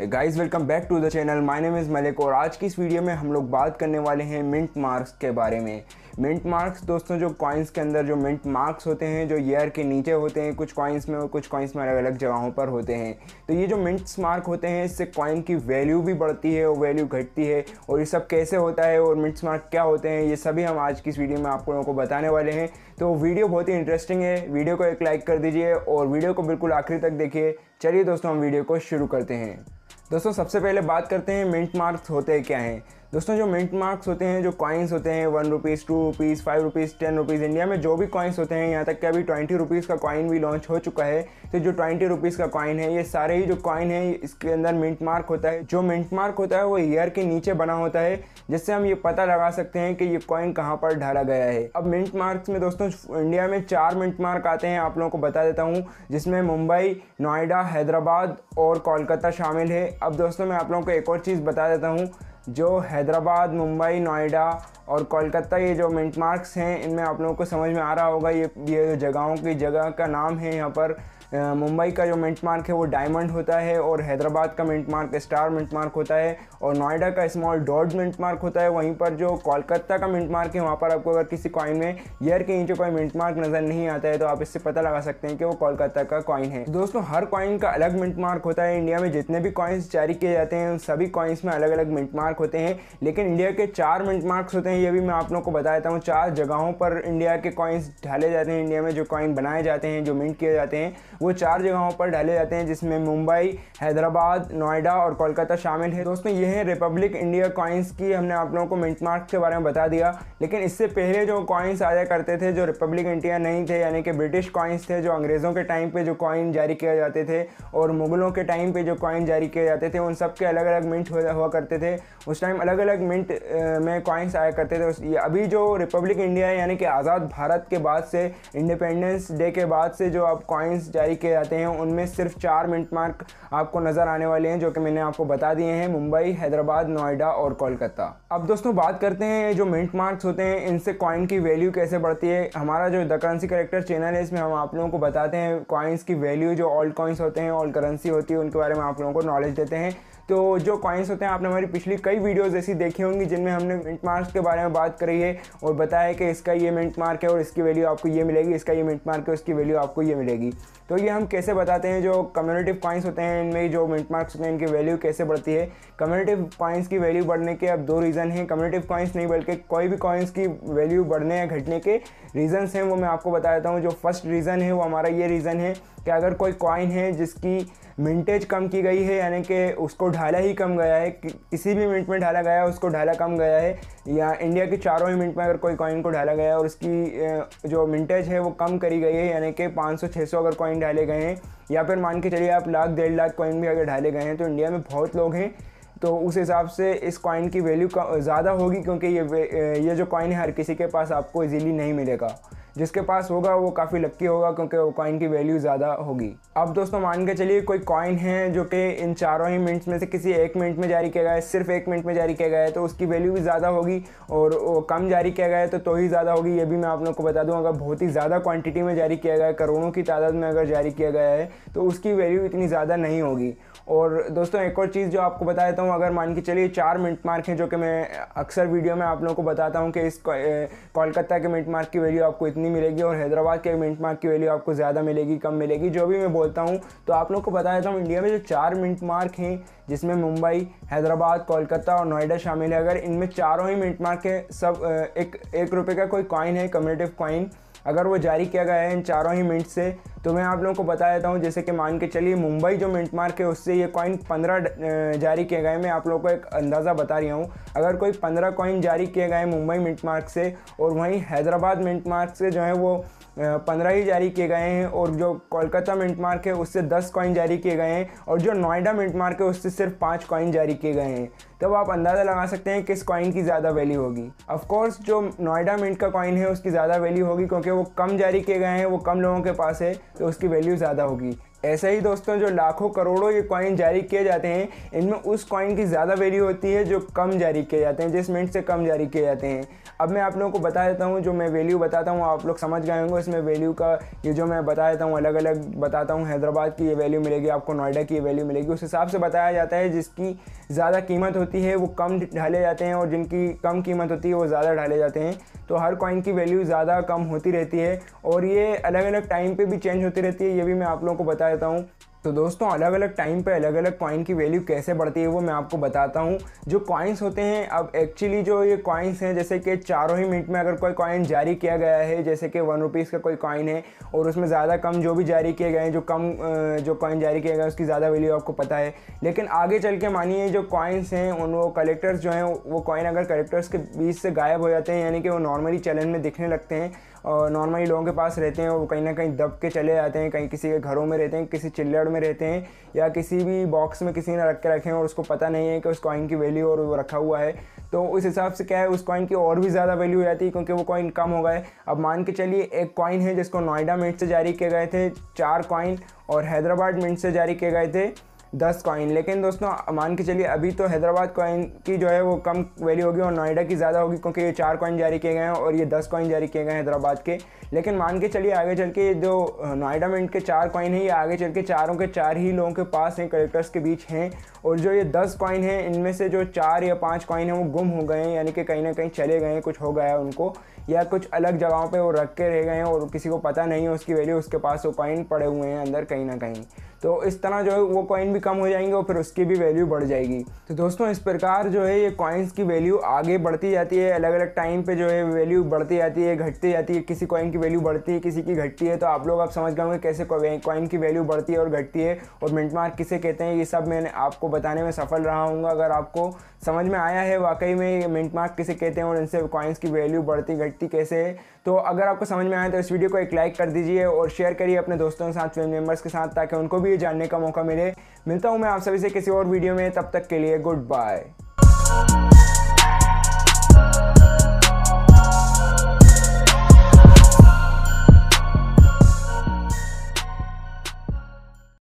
guys welcome back to the channel my name is Malik और आज की इस वीडियो में हम लोग बात करने वाले हैं मिंट मार्क्स के बारे में मिंट मार्क्स दोस्तों जो कॉइन्स के अंदर जो मिंट मार्क्स होते हैं जो ईयर के नीचे होते हैं कुछ कॉइन्स में और कुछ कॉइन्स में अलग अलग जगहों पर होते हैं तो ये जो मिंट्स मार्क होते हैं इससे कॉइन की वैल्यू भी बढ़ती है और वैल्यू घटती है और ये सब कैसे होता है और मिंट्स मार्क क्या होते हैं ये सभी हम आज की इस वीडियो में आप लोगों को बताने वाले हैं तो वीडियो बहुत ही इंटरेस्टिंग है वीडियो को एक लाइक कर दीजिए और वीडियो को बिल्कुल आखिरी तक देखिए चलिए दोस्तों हम वीडियो को शुरू करते हैं दोस्तों सबसे पहले बात करते हैं मिंट मार्क्स होते क्या हैं दोस्तों जो मिंट मार्क्स होते हैं जो कॉइन्स होते हैं one rupees two rupees five rupees ten rupees India में जो भी कॉइन्स होते हैं यहाँ तक कि अभी ट्वेंटी रुपीज़ का कॉइन भी लॉन्च हो चुका है तो जो ट्वेंटी रुपीज़ का कॉइन है ये सारे ही जो कॉइन है इसके अंदर मिंट मार्क होता है जो मिंट मार्क होता है वो ईयर के नीचे बना होता है जिससे हम ये पता लगा सकते हैं कि ये कॉइन कहाँ पर ढाला गया है अब मिंट मार्क्स में दोस्तों इंडिया में चार मिंट मार्क आते हैं आप लोगों को बता देता हूँ जिसमें मुंबई नोएडा हैदराबाद और कोलकाता शामिल है अब दोस्तों मैं आप लोगों को एक और चीज़ बता देता हूँ जो हैदराबाद मुंबई नोएडा और कोलकाता ये जो मिंट मार्क्स हैं इनमें आप लोगों को समझ में आ रहा होगा ये ये जगहों की जगह का नाम है यहाँ पर मुंबई का जो मिंट मार्क है वो डायमंड होता है और हैदराबाद का mint mark star mint mark होता है और नोएडा का स्मॉल डॉट मिंट मार्क होता है वहीं पर जो कोलकाता का मिंट मार्क है वहाँ पर आपको अगर किसी कॉइन में ईयर के नीचे कोई मिंट मार्क नज़र नहीं आता है तो आप इससे पता लगा सकते हैं कि वो कोलकाता का कॉइन है दोस्तों हर कॉइन का अलग मिंट मार्क होता है इंडिया में जितने भी कॉइन्स जारी किए जाते हैं उन सभी कॉइन्स में अलग अलग मिंट मार्क होते हैं लेकिन इंडिया के चार मिंट मार्क्स होते हैं ये भी मैं आप लोग को बता देता हूँ चार जगहों पर इंडिया के कॉइन्स ढाले जाते हैं इंडिया में जो कॉइन बनाए जाते हैं जो मिंट किए जाते हैं वो चार जगहों पर डाले जाते हैं जिसमें मुंबई हैदराबाद नोएडा और कोलकाता शामिल है दोस्तों ये है रिपब्लिक इंडिया कॉइन्स की हमने आप लोगों को मार्क के बारे में बता दिया लेकिन इससे पहले जो कॉइन्स आया करते थे जो रिपब्लिक इंडिया नहीं थे यानी कि ब्रिटिश कॉइन्स थे जो अंग्रेज़ों के टाइम पर जो कॉइन जारी किए जाते थे और मुग़लों के टाइम पर जो कॉइन जारी किए जाते थे उन सब के अलग अलग मिंट हुआ करते थे उस टाइम अलग अलग मिंट में कॉइन्स आया करते थे अभी जो रिपब्लिक इंडिया यानी कि आज़ाद भारत के बाद से इंडिपेंडेंस डे के बाद से जो अब कॉइन्स जारी किए जाते हैं उनमें सिर्फ चार मिनट मार्क आपको नज़र आने वाले हैं जो कि मैंने आपको बता दिए हैं मुंबई हैदराबाद नोएडा और कोलकाता अब दोस्तों बात करते हैं जो मिनट मार्क्स होते हैं इनसे कॉइन की वैल्यू कैसे बढ़ती है हमारा जो द करेंसी करेक्टर चैनल है इसमें हम आप लोगों को बताते हैं कॉइन्स की वैल्यू जो ऑल्ड कॉइन्स होते हैं ऑल्ड करेंसी होती है उनके बारे में आप लोगों को नॉलेज देते हैं तो जो कॉइन्स होते हैं आपने हमारी पिछली कई वीडियोस ऐसी देखी होंगी जिनमें हमने मिंट मार्क्स के बारे में बात करी है और बताया कि इसका ये मिंट मार्क है और इसकी वैल्यू आपको ये मिलेगी इसका ये मिंट मार्क है उसकी वैल्यू आपको ये मिलेगी तो तो ये हम कैसे बताते हैं जो कम्युनिटिव पॉइंट्स होते हैं इनमें जो मिनट मार्क्स होते हैं इनकी वैल्यू कैसे बढ़ती है कम्युनिटी पॉइंट्स की वैल्यू बढ़ने के अब दो रीज़न हैं कम्युनिटिव पॉइंट्स नहीं बल्कि कोई भी कॉइन्स की वैल्यू बढ़ने या घटने के रीज़न्स हैं वो मैं आपको बता देता हूँ जो फर्स्ट रीज़न है वो हमारा ये रीज़न है कि अगर कोई कॉइन है जिसकी मिनटेज कम की गई है यानी कि उसको ढाला ही कम गया है कि, किसी भी मिनट में ढाला गया है उसको ढाला कम गया है या इंडिया के चारों ही मिनट में अगर कोई कॉइन को ढाला गया है और उसकी जो मिनटेज है वो कम करी गई है यानी कि 500 600 अगर कॉइन डाले गए हैं या फिर मान के चलिए आप लाख डेढ़ लाख कॉइन भी अगर डाले गए हैं तो इंडिया में बहुत लोग हैं तो उस हिसाब से इस कॉइन की वैल्यू ज़्यादा होगी क्योंकि ये ये जो कॉइन है हर किसी के पास आपको इजीली नहीं मिलेगा जिसके पास होगा वो काफ़ी लक्की होगा क्योंकि वो कॉइन की वैल्यू ज़्यादा होगी अब दोस्तों मान के चलिए कोई कॉइन है जो कि इन चारों ही मिनट्स में से किसी एक मिनट में जारी किया गया है सिर्फ एक मिनट में जारी किया गया है तो उसकी वैल्यू भी ज़्यादा होगी और कम जारी किया गया है तो, तो ही ज़्यादा होगी ये भी मैं आप लोग को बता दूँ अगर बहुत ही ज़्यादा क्वान्टिटी में जारी किया गया है करोड़ों की तादाद में अगर जारी किया गया है तो उसकी वैल्यू इतनी ज़्यादा नहीं होगी और दोस्तों एक और चीज़ जो आपको बता देता हूँ अगर मान के चलिए चार मिनट मार्क हैं जो कि मैं अक्सर वीडियो में आप लोगों को बताता हूँ कि इस कोलकाता के मिनट मार्क की वैल्यू आपको इतनी कितनी मिलेगी और हैदराबाद के मिंट मार्क की वैल्यू आपको ज़्यादा मिलेगी कम मिलेगी जो भी मैं बोलता हूँ तो आप लोग को बता देता हूँ इंडिया में जो चार मिनट मार्क हैं जिसमें मुंबई हैदराबाद कोलकाता और नोएडा शामिल है अगर इनमें चारों ही मिनट मार्क हैं सब एक एक रुपये का कोई कॉइन है कम्युनेटिव कॉइन अगर वो जारी किया गया है इन चारों ही मिनट से तो मैं आप लोगों को बता देता हूँ जैसे कि मान के चलिए मुंबई जो मिनट मार्क है उससे ये कॉइन पंद्रह जारी किए गए मैं आप लोगों को एक अंदाज़ा बता रहा हूँ अगर कोई पंद्रह कॉइन जारी किए गए मुंबई मिनट मार्क से और वहीं हैदराबाद मिनट मार्क से जो है वो पंद्रह ही जारी किए गए हैं और जो कोलकाता मिंट मार्क है उससे दस कॉइन जारी किए गए हैं और जो नोएडा मिंट मार्क है उससे सिर्फ पाँच कॉइन जारी किए गए हैं तब आप अंदाज़ा लगा सकते हैं किस कॉइन की ज़्यादा वैल्यू होगी ऑफकोर्स जो नोएडा मिंट का कॉइन है उसकी ज़्यादा वैल्यू होगी क्योंकि वो कम जारी किए गए हैं वो कम लोगों के पास है तो उसकी वैल्यू ज़्यादा होगी ऐसे ही दोस्तों जो लाखों करोड़ों के कॉइन जारी किए जाते हैं इनमें उस कॉइन की ज़्यादा वैल्यू होती है जो कम जारी किए जाते हैं जिस मिनट से कम जारी किए जाते हैं अब मैं आप लोगों को बता देता हूँ जो मैं वैल्यू बताता हूँ आप लोग समझ गए होंगे इसमें वैल्यू का ये जो मैं बता देता हूँ अलग अलग बताता हूँ हैदराबाद की ये वैल्यू मिलेगी आपको नोएडा की ये वैल्यू मिलेगी उस हिसाब से बताया जाता है जिसकी ज़्यादा कीमत होती है वो कम ढाले जाते हैं और जिनकी कम कीमत होती है वो ज़्यादा ढाले जाते हैं तो हर कॉइन की वैल्यू ज़्यादा कम होती रहती है और ये अलग अलग टाइम पे भी चेंज होती रहती है ये भी मैं आप लोगों को बता देता हूँ तो दोस्तों अलग अलग टाइम पे अलग अलग कॉइन की वैल्यू कैसे बढ़ती है वो मैं आपको बताता हूँ जो कॉइन्स होते हैं अब एक्चुअली जो ये कॉइन्स हैं जैसे कि चारों ही मिनट में अगर कोई कॉइन जारी किया गया है जैसे कि वन रुपीज़ का कोई कॉइन है और उसमें ज़्यादा कम जो भी जारी किए गए हैं जो कम जो कॉइन जारी किया गया उसकी ज़्यादा वैल्यू आपको पता है लेकिन आगे चल के मानिए जो कॉइन्स हैं उन वो कलेक्टर्स जो हैं वो कॉइन अगर कलेक्टर्स के बीच से गायब हो जाते हैं यानी कि वो नॉर्मली चलन में दिखने लगते हैं और नॉर्मली लोगों के पास रहते हैं वो कहीं ना कहीं दब के चले जाते हैं कहीं किसी के घरों में रहते हैं किसी चिल्लड़ में रहते हैं या किसी भी बॉक्स में किसी ने रख के रखे हैं और उसको पता नहीं है कि उस कॉइन की वैल्यू और वो रखा हुआ है तो उस हिसाब से क्या है उस कॉइन की और भी ज़्यादा वैल्यू हो जाती है क्योंकि वो कॉइन कम हो गए अब मान के चलिए एक कॉइन है जिसको नोएडा मिट से जारी किए गए थे चार कॉइन और हैदराबाद मिट से जारी किए गए थे दस कॉइन लेकिन दोस्तों मान के चलिए अभी तो हैदराबाद कॉइन की जो है वो कम वैल्यू होगी और नोएडा की ज़्यादा होगी क्योंकि ये चार कॉइन जारी किए गए हैं और ये दस कॉइन जारी किए गए हैं हैदराबाद के लेकिन मान के चलिए आगे चल के जो नोएडा में इनके चार कॉइन हैं ये आगे चल के चारों के चार ही लोगों के पास हैं कलेक्टर्स के बीच हैं और जो ये दस कॉइन हैं इनमें से जो चार या पाँच कॉइन हैं वो गुम हो गए हैं यानी कि कहीं ना कहीं चले गए हैं कुछ हो गया है उनको या कुछ अलग जगहों पर वो रख के रह गए हैं और किसी को पता नहीं है उसकी वैल्यू उसके पास वो कॉइन पड़े हुए हैं अंदर कहीं ना कहीं तो इस तरह जो है वो कॉइन भी कम हो जाएंगे और फिर उसकी भी वैल्यू बढ़ जाएगी तो दोस्तों इस प्रकार जो है ये कॉइन्स की वैल्यू आगे बढ़ती जाती है अलग अलग टाइम पे जो है वैल्यू बढ़ती जाती है घटती जाती है किसी कॉइन की वैल्यू बढ़ती है किसी की घटती है तो आप लोग आप समझ गए होंगे कैसे कॉइन की वैल्यू बढ़ती है और घटती है और मिनट मार्क किसे कहते हैं ये सब मैंने आपको बताने में सफल रहा हूँ अगर आपको समझ में आया है वाकई में मिनट मार्क किसे कहते हैं और इनसे कॉइन्स की वैल्यू बढ़ती घटती कैसे है तो अगर आपको समझ में आए तो इस वीडियो को एक लाइक कर दीजिए और शेयर करिए अपने दोस्तों के साथ फैमिली मेम्बर्स के साथ ताकि उनको भी ये जानने का मौका मिले मिलता हूँ मैं आप सभी से किसी और वीडियो में तब तक के लिए गुड बाय